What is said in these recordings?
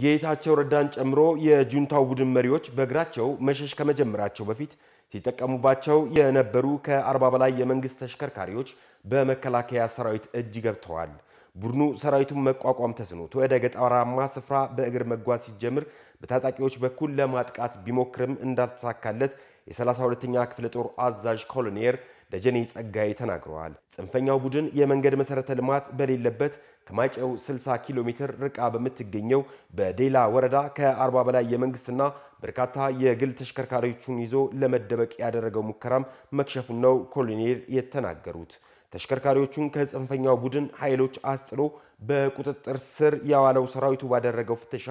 ጌታቸው ረዳን ጨምሮ የጁንታው ቡድን መሪዎች በእግራቸው መሸሽ ከመጀመራቸው በፊት ሲጠቀሙባቸው የነበሩ ከ40 በላይ የመንግስት ተሽከርካሪዎች በመከላከያ ሰራዊት እጅ ገብተዋል። ቡድኑ ሰራዊቱን መቋቋም ተስኖት ወደ ገጠራማ ስፍራ በእግር መጓዝ ሲጀምር በታጣቂዎች በኩል ለማጥቃት ቢሞክርም እንዳልተሳካለት የ32ኛ ክፍለ ጦር አዛዥ ኮሎኔር ደጀኔ ጸጋዬ ተናግረዋል። ጽንፈኛው ቡድን የመንገድ መሰረተ ልማት በሌለበት ከማይጨው 60 ኪሎ ሜትር ርቃ በምትገኘው በዴላ ወረዳ ከ40 በላይ የመንግስትና በርካታ የግል ተሽከርካሪዎቹን ይዞ ለመደበቅ ያደረገው ሙከራም መክሸፉን ነው ኮሎኔል የተናገሩት። ተሽከርካሪዎቹን ከጽንፈኛው ቡድን ኃይሎች አስጥሎ በቁጥጥር ስር ያዋለው ሰራዊቱ ባደረገው ፍተሻ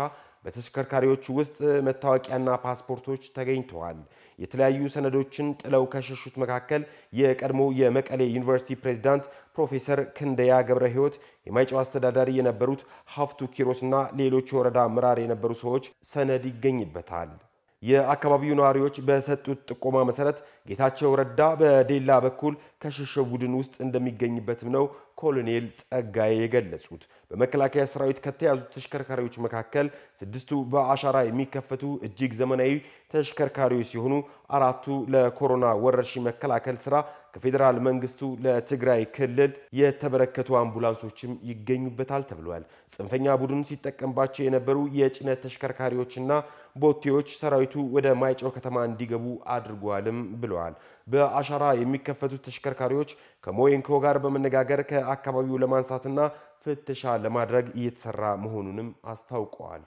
በተሽከርካሪዎቹ ውስጥ መታወቂያና ፓስፖርቶች ተገኝተዋል። የተለያዩ ሰነዶችን ጥለው ከሸሹት መካከል የቀድሞ የመቀሌ ዩኒቨርሲቲ ፕሬዝዳንት ፕሮፌሰር ክንደያ ገብረ ሕይወት፣ የማይጨው አስተዳዳሪ የነበሩት ሀፍቱ ኪሮስ እና ሌሎች የወረዳ ምራር የነበሩ ሰዎች ሰነድ ይገኝበታል። የአካባቢው ነዋሪዎች በሰጡት ጥቆማ መሰረት ጌታቸው ረዳ በዴላ በኩል ከሸሸው ቡድን ውስጥ እንደሚገኝበትም ነው ኮሎኔል ጸጋዬ የገለጹት። በመከላከያ ሰራዊት ከተያዙት ተሽከርካሪዎች መካከል ስድስቱ በአሻራ የሚከፈቱ እጅግ ዘመናዊ ተሽከርካሪዎች ሲሆኑ አራቱ ለኮሮና ወረርሽኝ መከላከል ስራ ከፌዴራል መንግስቱ ለትግራይ ክልል የተበረከቱ አምቡላንሶችም ይገኙበታል ተብሏል። ጽንፈኛ ቡድን ሲጠቀምባቸው የነበሩ የጭነት ተሽከርካሪዎችና ቦቴዎች ሰራዊቱ ወደ ማይጨው ከተማ እንዲገቡ አድርጓልም ብለዋል። በአሻራ የሚከፈቱት ተሽከርካሪዎች ከሞይንኮ ጋር በመነጋገር ከአካባቢው ለማንሳትና ፍተሻ ለማድረግ እየተሰራ መሆኑንም አስታውቀዋል።